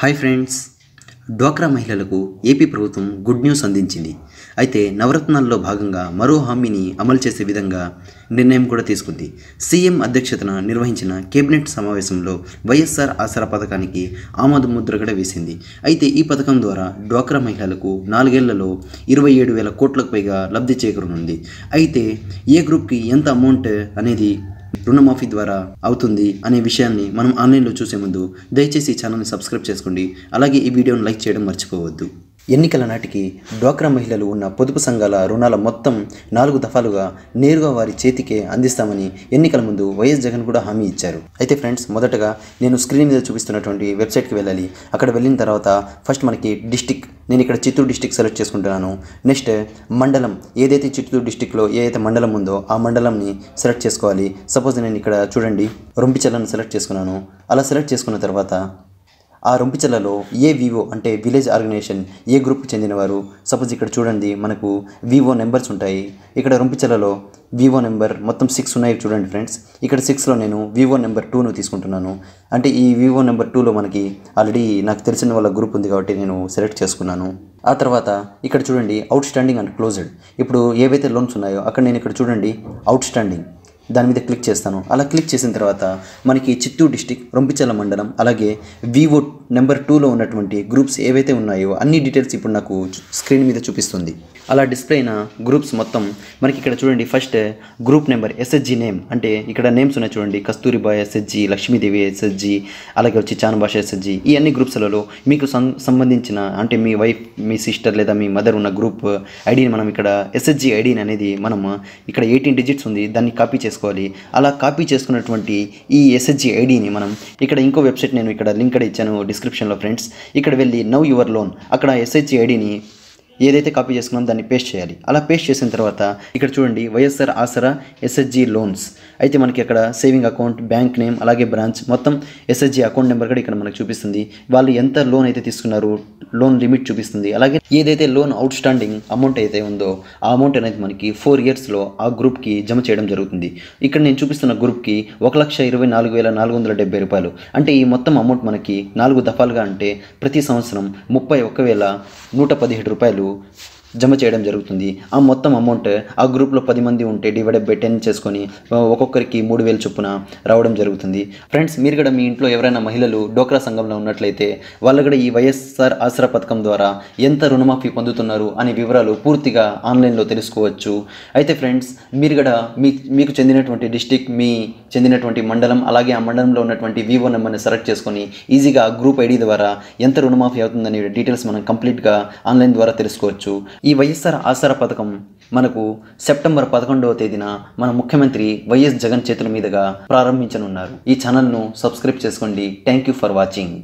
hi friends డ్వాక్రా మహిళలకు AP ప్రభుత్వం గుడ్ న్యూస్ అందించింది అయితే నవరత్నాల్లో భాగంగా మరో హామీని అమలు చేసే విధంగా నిర్ణయం కూడా తీసుకుంది సీఎం అధ్యక్షతన నిర్వహించిన కేబినెట్ సమావేశంలో వైఎస్ఆర్ ఆసరా పథకానికి ఆమోదం ముద్ర కూడా వేసింది అయితే ఈ పథకం ద్వారా డ్వాక్రా మహిళలకు నాలుగేళ్లలో ఇరవై ఏడు వేల కోట్లకు పైగా లబ్ధి చేకూరనుంది అయితే ఏ గ్రూప్కి ఎంత అమౌంట్ అనేది రుణమాఫీ ద్వారా అవుతుంది అనే విషయాన్ని మనం ఆన్లైన్లో చూసే ముందు దయచేసి ఛానల్ని సబ్స్క్రైబ్ చేసుకోండి అలాగే ఈ వీడియోను లైక్ చేయడం మర్చిపోవద్దు ఎన్నికల నాటికి డ్వాక్రా మహిళలు ఉన్న పొదుపు సంఘాల రుణాల మొత్తం నాలుగు దఫాలుగా నేరుగా వారి చేతికే అందిస్తామని ఎన్నికల ముందు వైఎస్ జగన్ కూడా హామీ ఇచ్చారు అయితే ఫ్రెండ్స్ మొదటగా నేను స్క్రీన్ మీద చూపిస్తున్నటువంటి వెబ్సైట్కి వెళ్ళాలి అక్కడ వెళ్ళిన తర్వాత ఫస్ట్ మనకి డిస్టిక్ నేను ఇక్కడ చిత్తూరు డిస్టిక్ సెలెక్ట్ చేసుకుంటున్నాను నెక్స్ట్ మండలం ఏదైతే చిత్తూరు డిస్టిక్లో ఏదైతే మండలం ఉందో ఆ మండలంని సెలెక్ట్ చేసుకోవాలి సపోజ్ నేను ఇక్కడ చూడండి రొంపిచెల్లను సెలెక్ట్ చేసుకున్నాను అలా సెలెక్ట్ చేసుకున్న తర్వాత ఆ రొంపిచలలో ఏ వివో అంటే విలేజ్ ఆర్గనైజేషన్ ఏ గ్రూప్కి చెందినవారు సపోజ్ ఇక్కడ చూడండి మనకు వివో నెంబర్స్ ఉంటాయి ఇక్కడ రొంపిచలలో వివో నెంబర్ మొత్తం సిక్స్ ఉన్నాయి చూడండి ఫ్రెండ్స్ ఇక్కడ సిక్స్లో నేను వివో నెంబర్ టూను తీసుకుంటున్నాను అంటే ఈ వివో నెంబర్ టూలో మనకి ఆల్రెడీ నాకు తెలిసిన వాళ్ళ గ్రూప్ ఉంది కాబట్టి నేను సెలెక్ట్ చేసుకున్నాను ఆ తర్వాత ఇక్కడ చూడండి అవుట్ స్టాండింగ్ అండ్ క్లోజ్డ్ ఇప్పుడు ఏవైతే లోన్స్ ఉన్నాయో అక్కడ నేను ఇక్కడ చూడండి అవుట్ స్టాండింగ్ దాని మీద క్లిక్ చేస్తాను అలా క్లిక్ చేసిన తర్వాత మనకి చిత్తూరు డిస్టిక్ రొంపిచల మండలం అలాగే వివో నెంబర్ టూలో ఉన్నటువంటి గ్రూప్స్ ఏవైతే ఉన్నాయో అన్ని డీటెయిల్స్ ఇప్పుడు నాకు స్క్రీన్ మీద చూపిస్తుంది అలా డిస్ప్లే అయిన గ్రూప్స్ మొత్తం మనకి ఇక్కడ చూడండి first group number SSG name అంటే ఇక్కడ నేమ్స్ ఉన్నాయి చూడండి కస్తూరిబాయ్ ఎస్ఎస్జి లక్ష్మీదేవి ఎస్ఎస్జి అలాగే వచ్చి చానుభాష ఎస్ఎస్జి ఈ అన్ని గ్రూప్స్లలో మీకు సంబంధించిన అంటే మీ వైఫ్ మీ సిస్టర్ లేదా మీ మదర్ ఉన్న గ్రూప్ ఐడిని మనం ఇక్కడ ఎస్ఎస్జి ఐడిని అనేది మనం ఇక్కడ ఎయిటీన్ డిజిట్స్ ఉంది దాన్ని కాపీ చేసుకుంటాం చేసుకోవాలి అలా కాపీ చేసుకున్నటువంటి ఈ ఎస్హెచ్జి ఐడిని మనం ఇక్కడ ఇంకో వెబ్సైట్ నేను ఇక్కడ లింక్ ఇక్కడ ఇచ్చాను డిస్క్రిప్షన్లో ఫ్రెండ్స్ ఇక్కడ వెళ్ళి నవ్ యువర్ లోన్ అక్కడ ఎస్హెచ్జి ఐడిని ఏదైతే కాపీ చేసుకున్నామో దాన్ని పేస్ట్ చేయాలి అలా పేస్ట్ చేసిన తర్వాత ఇక్కడ చూడండి వైఎస్ఆర్ ఆసరా ఎస్ఎస్జి లోన్స్ అయితే మనకి అక్కడ సేవింగ్ అకౌంట్ బ్యాంక్ నేమ్ అలాగే బ్రాంచ్ మొత్తం ఎస్ఎస్జి అకౌంట్ నెంబర్ కూడా ఇక్కడ మనకు చూపిస్తుంది వాళ్ళు ఎంత లోన్ అయితే తీసుకున్నారు లోన్ లిమిట్ చూపిస్తుంది అలాగే ఏదైతే లోన్ అవుట్ స్టాండింగ్ అమౌంట్ అయితే ఉందో ఆ అమౌంట్ అనేది మనకి ఫోర్ ఇయర్స్లో ఆ గ్రూప్కి జమ చేయడం జరుగుతుంది ఇక్కడ నేను చూపిస్తున్న గ్రూప్కి ఒక లక్ష ఇరవై నాలుగు వేల నాలుగు వందల డెబ్బై రూపాయలు అంటే ఈ మొత్తం అమౌంట్ మనకి నాలుగు దఫాలుగా అంటే ప్రతి సంవత్సరం ముప్పై ఒక్క వేల నూట పదిహేడు రూపాయలు to జమ చేయడం జరుగుతుంది ఆ మొత్తం అమౌంట్ ఆ గ్రూప్లో పది మంది ఉంటే డివైడెడ్ బై టెన్ చేసుకొని ఒక్కొక్కరికి మూడు వేలు చొప్పున రావడం జరుగుతుంది ఫ్రెండ్స్ మీరు కూడా మీ ఇంట్లో ఎవరైనా మహిళలు డోక్రా సంఘంలో ఉన్నట్లయితే వాళ్ళు కూడా ఈ వైఎస్ఆర్ ఆసరా పథకం ద్వారా ఎంత రుణమాఫీ పొందుతున్నారు అనే వివరాలు పూర్తిగా ఆన్లైన్లో తెలుసుకోవచ్చు అయితే ఫ్రెండ్స్ మీరు కూడా మీ మీకు చెందినటువంటి డిస్టిక్ మీ చెందినటువంటి మండలం అలాగే ఆ మండలంలో ఉన్నటువంటి వివో నెంబర్ని సెలెక్ట్ చేసుకొని ఈజీగా గ్రూప్ ఐడి ద్వారా ఎంత రుణమాఫీ అవుతుందనే డీటెయిల్స్ మనం కంప్లీట్గా ఆన్లైన్ ద్వారా తెలుసుకోవచ్చు ఈ వైఎస్ఆర్ ఆసరా పథకం మనకు సెప్టెంబర్ పదకొండవ తేదీన మన ముఖ్యమంత్రి వైఎస్ జగన్ చేతుల మీదుగా ప్రారంభించనున్నారు ఈ ఛానల్ను సబ్స్క్రైబ్ చేసుకోండి థ్యాంక్ యూ ఫర్ వాచింగ్